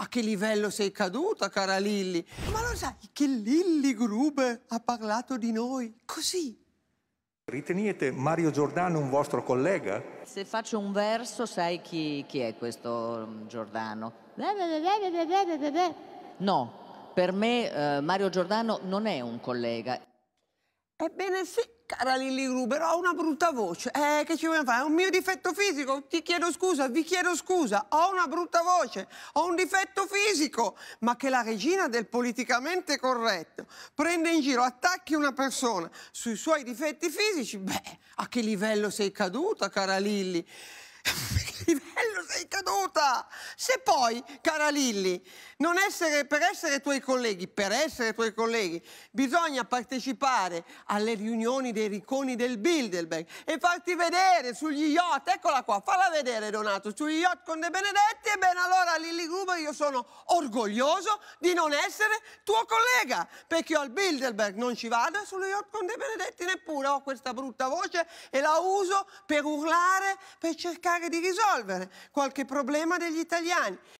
A che livello sei caduta, cara Lilli? Ma lo sai che Lilli Grube ha parlato di noi così? Ritenete Mario Giordano un vostro collega? Se faccio un verso sai chi, chi è questo mm, Giordano? No, per me eh, Mario Giordano non è un collega. Ebbene sì, cara Lilli Gruber, ho una brutta voce. Eh, che ci vogliamo fare? È un mio difetto fisico. Ti chiedo scusa, vi chiedo scusa. Ho una brutta voce, ho un difetto fisico. Ma che la regina del politicamente corretto prende in giro, attacchi una persona sui suoi difetti fisici, beh, a che livello sei caduta, cara Lilli? A che livello? libertà. Se poi, cara Lilli, essere, per essere tuoi colleghi, per essere tuoi colleghi, bisogna partecipare alle riunioni dei riconi del Bilderberg e farti vedere sugli yacht, eccola qua, falla vedere Donato, sugli yacht con De Benedetti, ebbene allora Lilli Gruber io sono orgoglioso di non essere tuo collega, perché io al Bilderberg non ci vado e sullo yacht con De Benedetti neppure, ho questa brutta voce e la uso per urlare, per cercare di risolvere qualche problema problema degli italiani.